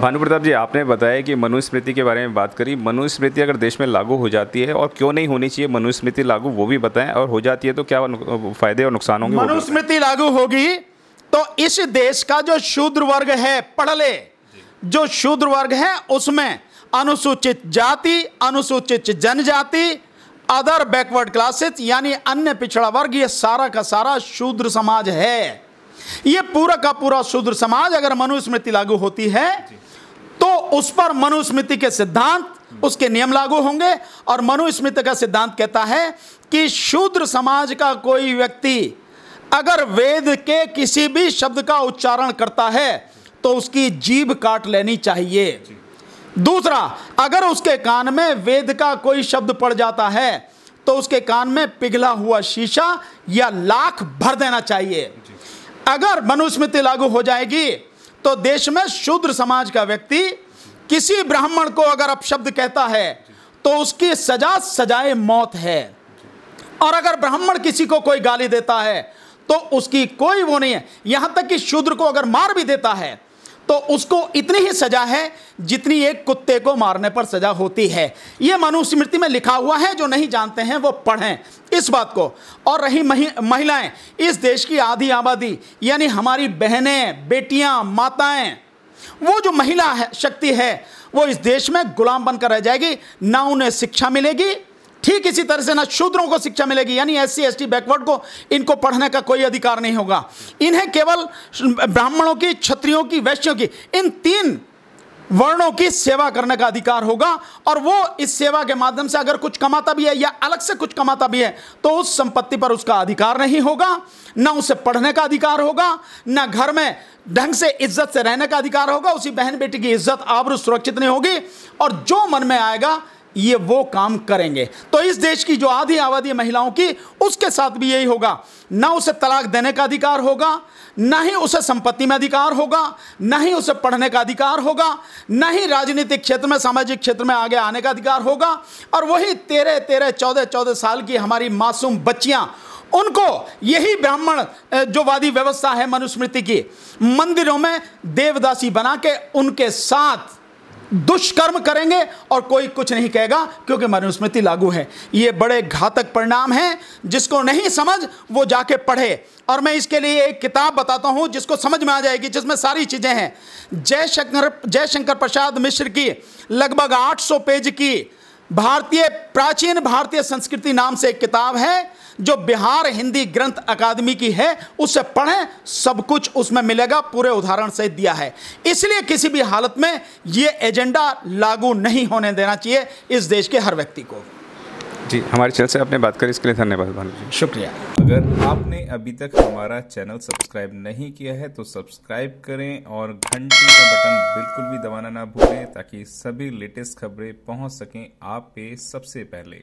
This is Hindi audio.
भानु प्रताप जी आपने बताया कि मनुस्मृति के बारे में बात करी मनुस्मृति अगर देश में लागू हो जाती है और क्यों नहीं होनी चाहिए मनुस्मृति लागू वो भी बताएं और हो जाती है तो क्या फायदे और नुकसान होंगे मनुस्मृति लागू होगी तो इस देश का जो शूद्र वर्ग है पढ़ ले जो शूद्र वर्ग है उसमें अनुसूचित जाति अनुसूचित जनजाति अदर बैकवर्ड क्लासेस यानी अन्य पिछड़ा वर्ग ये सारा का सारा शूद्र समाज है यह पूरा का पूरा शूद्र समाज अगर मनुस्मृति लागू होती है तो उस पर मनुस्मृति के सिद्धांत हम्म। उसके नियम लागू होंगे और मनुस्मृति का सिद्धांत कहता है कि शूद्र समाज का कोई व्यक्ति अगर वेद के किसी भी शब्द का उच्चारण करता है तो उसकी जीभ काट लेनी चाहिए दूसरा अगर उसके कान में वेद का कोई शब्द पड़ जाता है तो उसके कान में पिघला हुआ शीशा या लाख भर देना चाहिए अगर मनुस्मृति लागू हो जाएगी तो देश में शूद्र समाज का व्यक्ति किसी ब्राह्मण को अगर अपशब्द कहता है तो उसकी सजा सजाए मौत है और अगर ब्राह्मण किसी को कोई गाली देता है तो उसकी कोई वो नहीं है यहां तक कि शूद्र को अगर मार भी देता है तो उसको इतनी ही सजा है जितनी एक कुत्ते को मारने पर सजा होती है यह मनुस्मृति में लिखा हुआ है जो नहीं जानते हैं वो पढ़ें इस बात को और रही महिलाएं इस देश की आधी आबादी यानी हमारी बहनें बेटियां माताएं वो जो महिला है, शक्ति है वो इस देश में गुलाम बनकर रह जाएगी ना उन्हें शिक्षा मिलेगी ठीक इसी तरह से ना शूद्रों को शिक्षा मिलेगी यानी एस सी बैकवर्ड को इनको पढ़ने का कोई अधिकार नहीं होगा इन्हें केवल ब्राह्मणों की क्षत्रियों की वैश्यों की इन तीन वर्णों की सेवा करने का अधिकार होगा और वो इस सेवा के माध्यम से अगर कुछ कमाता भी है या अलग से कुछ कमाता भी है तो उस संपत्ति पर उसका अधिकार नहीं होगा ना उसे पढ़ने का अधिकार होगा ना घर में ढंग से इज्जत से रहने का अधिकार होगा उसी बहन बेटी की इज्जत आबरू सुरक्षित नहीं होगी और जो मन में आएगा ये वो काम करेंगे तो इस देश की जो आधी आबादी महिलाओं की उसके साथ भी यही होगा ना उसे तलाक देने का अधिकार होगा ना ही उसे संपत्ति में अधिकार होगा ना ही उसे पढ़ने का अधिकार होगा ना ही राजनीतिक क्षेत्र में सामाजिक क्षेत्र में आगे आने का अधिकार होगा और वही तेरह तेरह चौदह चौदह साल की हमारी मासूम बच्चियाँ उनको यही ब्राह्मण जो वादी व्यवस्था है मनुस्मृति की मंदिरों में देवदासी बना के उनके साथ दुष्कर्म करेंगे और कोई कुछ नहीं कहेगा क्योंकि मनुस्मृति लागू है ये बड़े घातक परिणाम हैं जिसको नहीं समझ वो जाके पढ़े और मैं इसके लिए एक किताब बताता हूँ जिसको समझ में आ जाएगी जिसमें सारी चीज़ें हैं जयशंकर जयशंकर प्रसाद मिश्र की लगभग 800 पेज की भारतीय प्राचीन भारतीय संस्कृति नाम से एक किताब है जो बिहार हिंदी ग्रंथ अकादमी की है उसे पढ़ें सब कुछ उसमें मिलेगा पूरे उदाहरण से दिया है इसलिए किसी भी हालत में ये एजेंडा लागू नहीं होने देना चाहिए इस देश के हर व्यक्ति को जी हमारे चैनल से आपने बात करी इसके लिए धन्यवाद भानु जी शुक्रिया अगर आपने अभी तक हमारा चैनल सब्सक्राइब नहीं किया है तो सब्सक्राइब करें और घंटी का बटन बिल्कुल भी दबाना ना भूलें ताकि सभी लेटेस्ट खबरें पहुंच सकें आप पे सबसे पहले